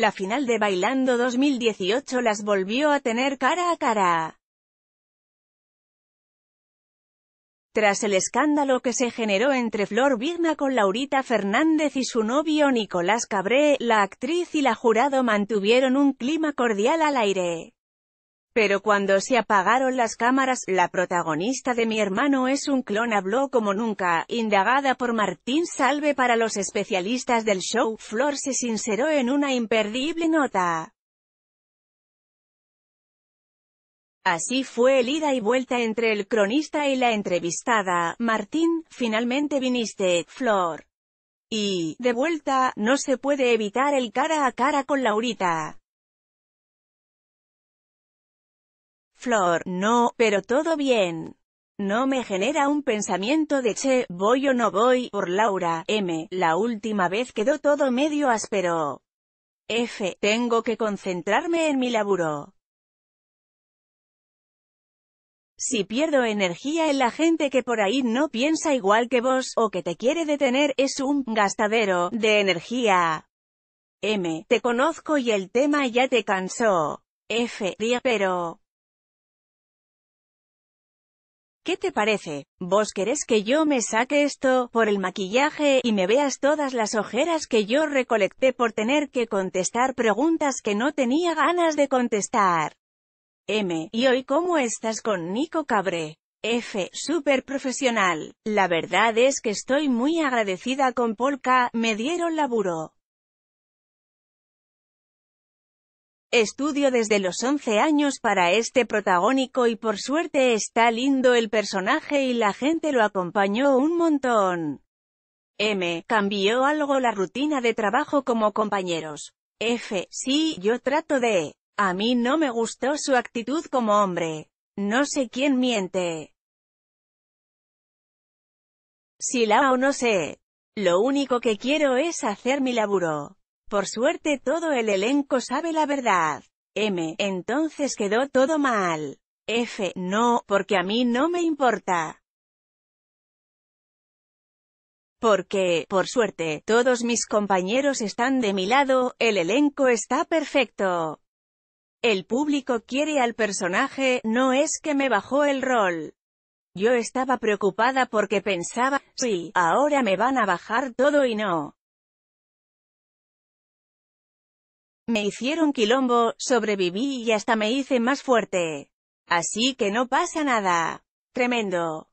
la final de Bailando 2018 las volvió a tener cara a cara. Tras el escándalo que se generó entre Flor Vigna con Laurita Fernández y su novio Nicolás Cabré, la actriz y la jurado mantuvieron un clima cordial al aire. Pero cuando se apagaron las cámaras, la protagonista de Mi hermano es un clon habló como nunca, indagada por Martín Salve para los especialistas del show, Flor se sinceró en una imperdible nota. Así fue el ida y vuelta entre el cronista y la entrevistada, Martín, finalmente viniste, Flor. Y, de vuelta, no se puede evitar el cara a cara con Laurita. Flor, no, pero todo bien. No me genera un pensamiento de che, voy o no voy, por Laura, M. La última vez quedó todo medio áspero. F. Tengo que concentrarme en mi laburo. Si pierdo energía en la gente que por ahí no piensa igual que vos, o que te quiere detener, es un gastadero de energía. M. Te conozco y el tema ya te cansó. F. pero... ¿Qué te parece? ¿Vos querés que yo me saque esto, por el maquillaje, y me veas todas las ojeras que yo recolecté por tener que contestar preguntas que no tenía ganas de contestar? M. ¿Y hoy cómo estás con Nico Cabré? F. Super profesional. La verdad es que estoy muy agradecida con Polka, me dieron laburo. Estudio desde los 11 años para este protagónico y por suerte está lindo el personaje y la gente lo acompañó un montón. M. Cambió algo la rutina de trabajo como compañeros. F. Sí, yo trato de... A mí no me gustó su actitud como hombre. No sé quién miente. Si la o no sé. Lo único que quiero es hacer mi laburo. Por suerte todo el elenco sabe la verdad. M. Entonces quedó todo mal. F. No, porque a mí no me importa. Porque, por suerte, todos mis compañeros están de mi lado, el elenco está perfecto. El público quiere al personaje, no es que me bajó el rol. Yo estaba preocupada porque pensaba, sí, ahora me van a bajar todo y no. Me hicieron quilombo, sobreviví y hasta me hice más fuerte. Así que no pasa nada. Tremendo.